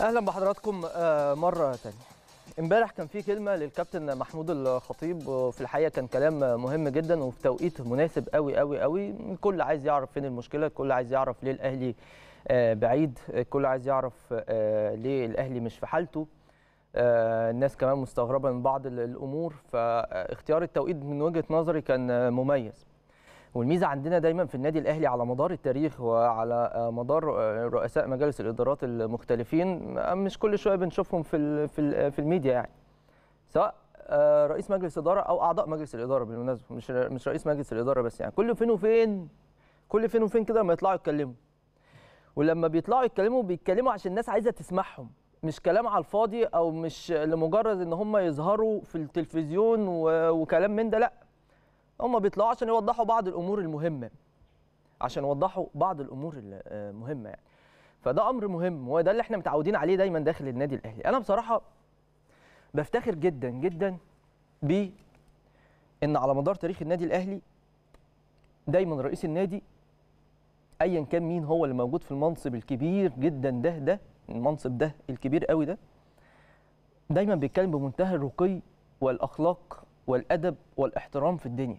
اهلا بحضراتكم آه، مره ثانيه امبارح كان في كلمه للكابتن محمود الخطيب في الحقيقه كان كلام مهم جدا وفي توقيت مناسب قوي قوي قوي الكل عايز يعرف فين المشكله الكل عايز يعرف ليه الاهلي آه، بعيد الكل عايز يعرف آه، ليه الاهلي مش في حالته الناس كمان مستغربه من بعض الامور فاختيار التوقيت من وجهه نظري كان مميز والميزه عندنا دايما في النادي الاهلي على مدار التاريخ وعلى آه، مدار آه، رؤساء مجالس الادارات المختلفين آه، مش كل شويه بنشوفهم في في الميديا يعني سواء رئيس مجلس اداره او اعضاء مجلس الاداره بالمناسبه مش مش رئيس مجلس الاداره بس يعني كل فين وفين كل فين وفين كده لما يطلعوا يتكلموا ولما بيطلعوا يتكلموا بيتكلموا عشان الناس عايزه تسمعهم مش كلام على الفاضي او مش لمجرد ان هم يظهروا في التلفزيون وكلام من ده لا هم بيطلعوا عشان يوضحوا بعض الامور المهمه عشان يوضحوا بعض الامور المهمه آه، يعني فده امر مهم وده اللي احنا متعودين عليه دايما داخل النادي الاهلي انا بصراحه بفتخر جدا جدا ب ان على مدار تاريخ النادي الاهلي دايما رئيس النادي ايا كان مين هو اللي موجود في المنصب الكبير جدا ده ده المنصب ده الكبير قوي ده دايما بيتكلم بمنتهى الرقي والاخلاق والادب والاحترام في الدنيا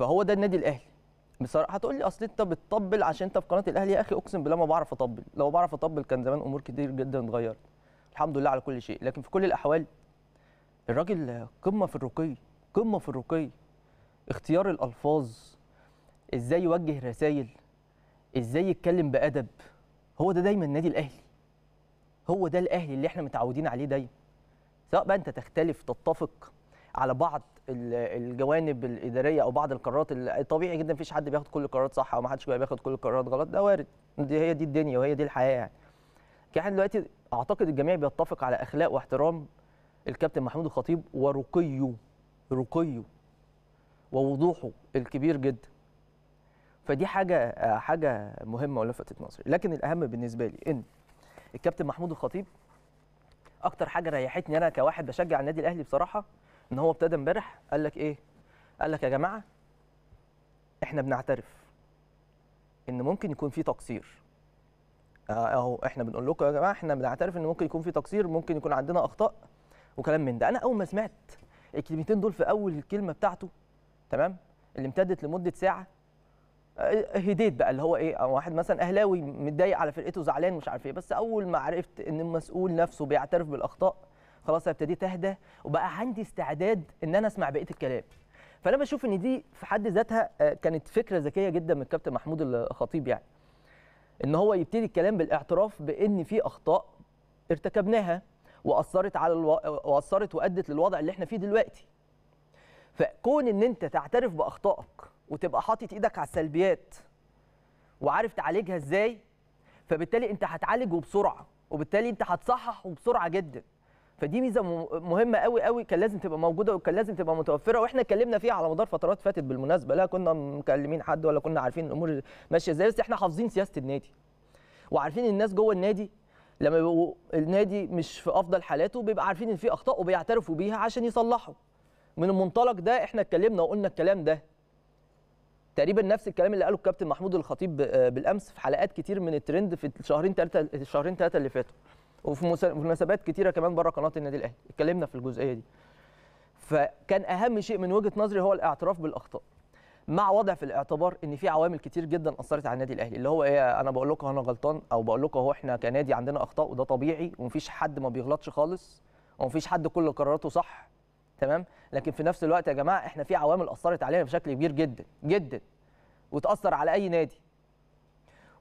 فهو ده النادي الاهلي بصراحه هتقول لي اصل انت بتطبل عشان انت في قناه الاهلي يا اخي اقسم بالله ما بعرف اطبل لو بعرف اطبل كان زمان امور كتير جدا اتغيرت الحمد لله على كل شيء لكن في كل الاحوال الراجل قمه في الرقي قمه في الرقي اختيار الالفاظ ازاي يوجه رسائل ازاي يتكلم بادب هو ده دا دايما النادي الاهلي هو ده الاهلي اللي احنا متعودين عليه دايما سواء بقى انت تختلف تتفق على بعض الجوانب الاداريه او بعض القرارات طبيعي جدا مفيش حد بياخد كل القرارات صح او ما حدش بياخد كل القرارات غلط ده وارد دي هي دي الدنيا وهي دي الحياه يعني كان دلوقتي اعتقد الجميع بيتفق على اخلاق واحترام الكابتن محمود الخطيب ورقيه رقيه ووضوحه الكبير جدا فدي حاجه حاجه مهمه ولفتت نظري لكن الاهم بالنسبه لي ان الكابتن محمود الخطيب اكتر حاجه ريحتني انا كواحد بشجع النادي الاهلي بصراحه ان هو ابتدى امبارح قال لك ايه؟ قال لك يا جماعه احنا بنعترف ان ممكن يكون في تقصير آه، اهو احنا بنقول لكم يا جماعه احنا بنعترف ان ممكن يكون في تقصير ممكن يكون عندنا اخطاء وكلام من ده انا اول ما سمعت الكلمتين دول في اول الكلمه بتاعته تمام اللي امتدت لمده ساعه آه، هديت بقى اللي هو ايه واحد مثلا اهلاوي متضايق على فرقته زعلان مش عارف ايه بس اول ما عرفت ان المسؤول نفسه بيعترف بالاخطاء خلاص ابتديت اهدى وبقى عندي استعداد ان انا اسمع بقيه الكلام فانا بشوف ان دي في حد ذاتها آه، كانت فكره ذكيه جدا من الكابتن محمود الخطيب يعني ان هو يبتدي الكلام بالاعتراف بان في اخطاء ارتكبناها واثرت على الو... واثرت وادت للوضع اللي احنا فيه دلوقتي فكون ان انت تعترف باخطائك وتبقى حاطط ايدك على السلبيات وعارف تعالجها ازاي فبالتالي انت هتعالج وبسرعه وبالتالي انت هتصحح وبسرعه جدا فدي ميزه مهمه قوي قوي كان لازم تبقى موجوده وكان لازم تبقى متوفره واحنا اتكلمنا فيها على مدار فترات فاتت بالمناسبه لا كنا مكلمين حد ولا كنا عارفين الامور ماشيه ازاي بس احنا حافظين سياسه النادي وعارفين الناس جوه النادي لما بيبقوا النادي مش في افضل حالاته بيبقى عارفين ان في اخطاء وبيعترفوا بيها عشان يصلحوا من المنطلق ده احنا اتكلمنا وقلنا الكلام ده تقريبا نفس الكلام اللي قاله الكابتن محمود الخطيب آه، بالامس في حلقات كتير من الترند في الشهرين ثلاثه الشهرين ثلاثه اللي فاتوا وفي مناسبات كتيره كمان بره قناه النادي الاهلي اتكلمنا في الجزئيه دي فكان اهم شيء من وجهه نظري هو الاعتراف بالاخطاء مع وضع في الاعتبار ان في عوامل كتير جدا اثرت على النادي الاهلي اللي هو ايه انا بقول لكم انا غلطان او بقول لكم اهو احنا كنادي عندنا اخطاء وده طبيعي ومفيش حد ما بيغلطش خالص ومفيش حد كل قراراته صح تمام لكن في نفس الوقت يا جماعه احنا في عوامل اثرت علينا بشكل كبير جدا جدا وتاثر على اي نادي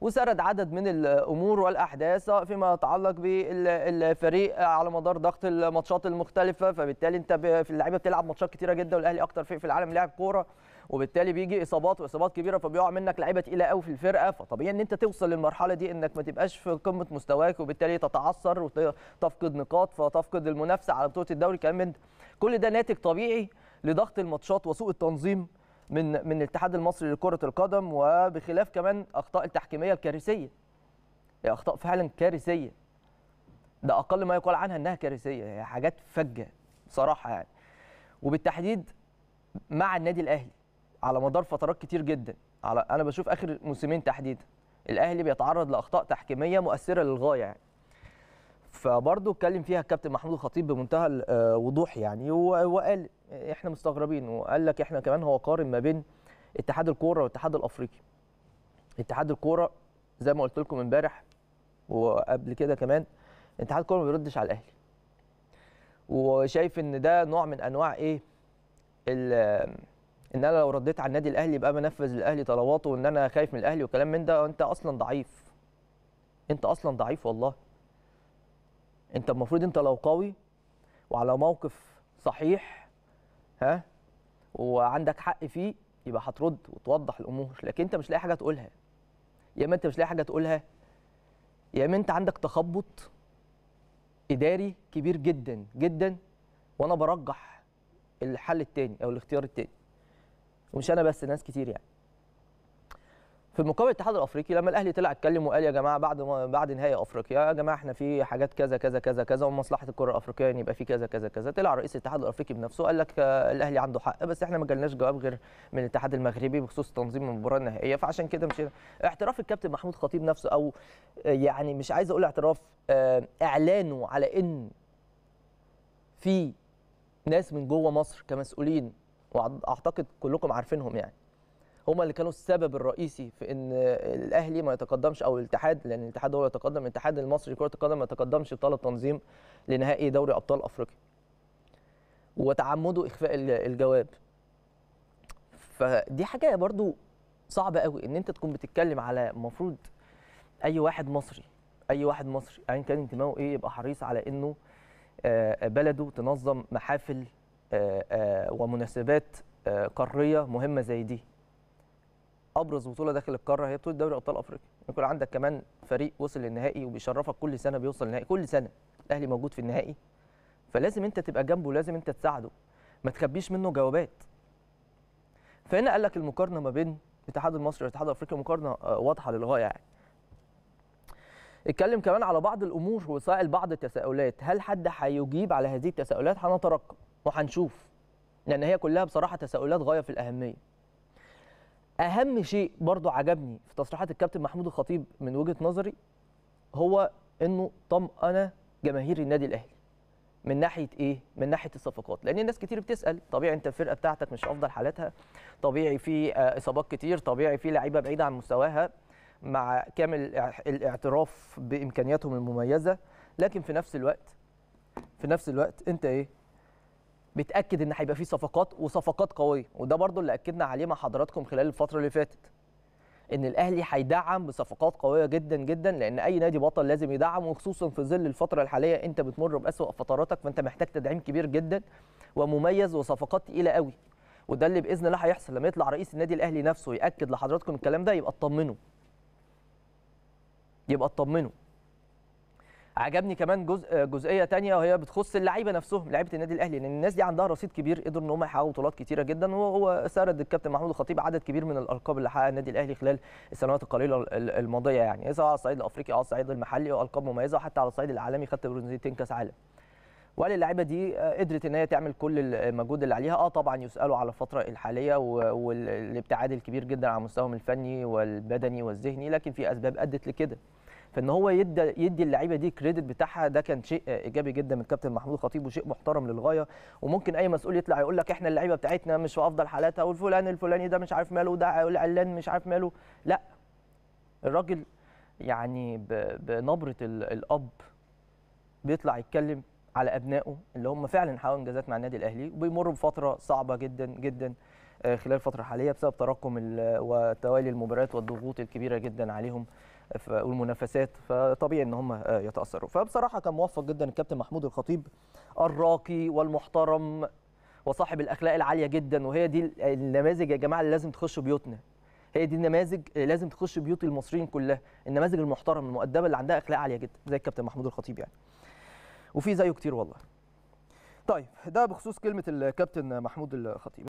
وسرد عدد من الامور والاحداث فيما يتعلق بالفريق على مدار ضغط الماتشات المختلفه فبالتالي انت في اللعيبه بتلعب ماتشات كتيره جدا والاهلي اكتر فريق في العالم لاعب كوره وبالتالي بيجي اصابات واصابات كبيره فبيقع منك لعيبه تقيله قوي في الفرقه فطبيعي ان انت توصل للمرحله دي انك ما تبقاش في قمه مستواك وبالتالي تتعثر وتفقد نقاط فتفقد المنافسه على بطوله الدوري كمان كل ده ناتج طبيعي لضغط الماتشات وسوء التنظيم من من الاتحاد المصري لكره القدم وبخلاف كمان اخطاء التحكيميه الكارثيه هي اخطاء فعلا كارثيه ده اقل ما يقال عنها انها كارثيه هي حاجات فجه بصراحه يعني وبالتحديد مع النادي الاهلي على مدار فترات كتير جدا على انا بشوف اخر موسمين تحديدا الاهلي بيتعرض لاخطاء تحكيميه مؤثره للغايه يعني فبرضه اتكلم فيها الكابتن محمود الخطيب بمنتهى الوضوح آه، يعني وقال احنا مستغربين وقال لك احنا كمان هو قارن ما بين اتحاد الكوره والاتحاد الافريقي اتحاد الكوره زي ما قلت لكم امبارح وقبل كده كمان اتحاد الكوره ما بيردش على الاهلي وشايف ان ده نوع من انواع ايه ان انا لو رديت على النادي الاهلي يبقى بنفذ للاهلي طلباته وان انا خايف من الاهلي وكلام من ده انت اصلا ضعيف انت اصلا ضعيف والله انت المفروض انت لو قوي وعلى موقف صحيح ها وعندك حق فيه يبقى هترد وتوضح الامور لكن انت مش لاقي حاجه تقولها يا اما انت مش لاقي حاجه تقولها يا اما انت عندك تخبط اداري كبير جدا جدا وانا برجح الحل التاني او الاختيار التاني ومش انا بس ناس كتير يعني في مقابل الاتحاد الافريقي لما الاهلي طلع اتكلم وقال يا جماعه بعد بعد نهائي افريقيا يا جماعه احنا في حاجات كذا كذا كذا كذا ومصلحه الكره الافريقيه ان يبقى في كذا كذا كذا طلع رئيس الاتحاد الافريقي بنفسه قال لك الاهلي عنده حق بس احنا ما جالناش جواب غير من الاتحاد المغربي بخصوص تنظيم المباراه النهائيه فعشان كده مشينا اعتراف الكابتن محمود خطيب نفسه او يعني مش عايز اقول اعتراف آه، اعلانه على ان في ناس من جوه مصر كمسؤولين واعتقد كلكم عارفينهم يعني هم اللي كانوا السبب الرئيسي في ان الاهلي ما يتقدمش او الاتحاد لان الاتحاد هو اللي يتقدم الاتحاد المصري لكره القدم ما يتقدمش بطلب تنظيم لنهائي دوري ابطال افريقيا وتعمدوا اخفاء الجواب فدي حاجه برضو صعبه قوي ان انت تكون بتتكلم على المفروض اي واحد مصري اي واحد مصري ايا يعني كان انتمائه ايه يبقى حريص على انه آه، بلده تنظم محافل آه، آه، ومناسبات قاريه مهمه زي دي ابرز بطوله داخل القاره هي بطوله دوري ابطال افريقيا يكون عندك كمان فريق وصل للنهائي وبيشرفك كل سنه بيوصل للنهائي كل سنه الاهلي موجود في النهائي فلازم انت تبقى جنبه لازم انت تساعده ما تخبيش منه جوابات فهنا قال لك المقارنه ما بين الاتحاد المصري والاتحاد الافريقي مقارنه آه، واضحه للغايه يعني اتكلم كمان على بعض الامور وسائل بعض التساؤلات هل حد هيجيب على هذه التساؤلات هنترقب وهنشوف لان هي كلها بصراحه تساؤلات غايه في الاهميه اهم شيء برضو عجبني في تصريحات الكابتن محمود الخطيب من وجهه نظري هو انه طمأن جماهير النادي الاهلي من ناحيه ايه من ناحيه الصفقات لان الناس كتير بتسال طبيعي انت الفرقه بتاعتك مش افضل حالاتها طبيعي في آه، اصابات كتير طبيعي في لعيبه بعيده عن مستواها مع كامل الاعتراف بامكانياتهم المميزه لكن في نفس الوقت في نفس الوقت انت ايه بتاكد ان هيبقى في صفقات وصفقات قويه وده برضو اللي اكدنا عليه مع حضراتكم خلال الفتره اللي فاتت ان الاهلي هيدعم بصفقات قويه جدا جدا لان اي نادي بطل لازم يدعم وخصوصا في ظل الفتره الحاليه انت بتمر باسوا فتراتك فانت محتاج تدعيم كبير جدا ومميز وصفقات تقيله قوي وده اللي باذن الله هيحصل لما يطلع رئيس النادي الاهلي نفسه ياكد لحضراتكم الكلام ده يبقى اطمنوا يبقى اطمنوا عجبني كمان جزء جزئيه ثانيه وهي بتخص اللعيبه نفسهم لعيبه النادي الاهلي لان الناس دي عندها رصيد كبير قدروا ان هم يحققوا بطولات كثيره جدا وهو سرد الكابتن محمود الخطيب عدد كبير من الالقاب اللي حققها النادي الاهلي خلال السنوات القليله الماضيه يعني سواء على الصعيد الافريقي او على الصعيد المحلي والقاب مميزه وحتى على الصعيد العالمي خدت برونزيتين كاس عالم واللعيبه دي آه، قدرت ان هي تعمل كل المجهود اللي عليها اه طبعا يسالوا على الفتره الحاليه والابتعاد الكبير جدا على مستواهم الفني والبدني والذهني لكن في اسباب ادت لكده فان هو يدي يدي اللعيبه دي كريدت بتاعها ده كان شيء ايجابي جدا من الكابتن محمود الخطيب وشيء محترم للغايه وممكن اي مسؤول يطلع يقول لك احنا اللعيبه بتاعتنا مش في افضل حالاتها والفلان الفلاني ده مش عارف ماله وده العلان مش عارف ماله لا الراجل يعني بنبره الاب بيطلع يتكلم على ابنائه اللي هم فعلا حققوا انجازات مع النادي الاهلي وبيمروا بفتره صعبه جدا جدا آه، خلال الفتره الحاليه بسبب تراكم وتوالي المباريات والضغوط الكبيره جدا عليهم والمنافسات فطبيعي ان هم آه، يتاثروا فبصراحه كان موفق جدا الكابتن محمود الخطيب الراقي والمحترم وصاحب الاخلاق العاليه جدا وهي دي النماذج يا جماعه اللي لازم تخش بيوتنا هي دي النماذج لازم تخش بيوت المصريين كلها النماذج المحترمه المؤدبه اللي عندها اخلاق عاليه جدا زي الكابتن محمود الخطيب يعني وفي زيه كتير والله طيب ده بخصوص كلمه الكابتن محمود الخطيب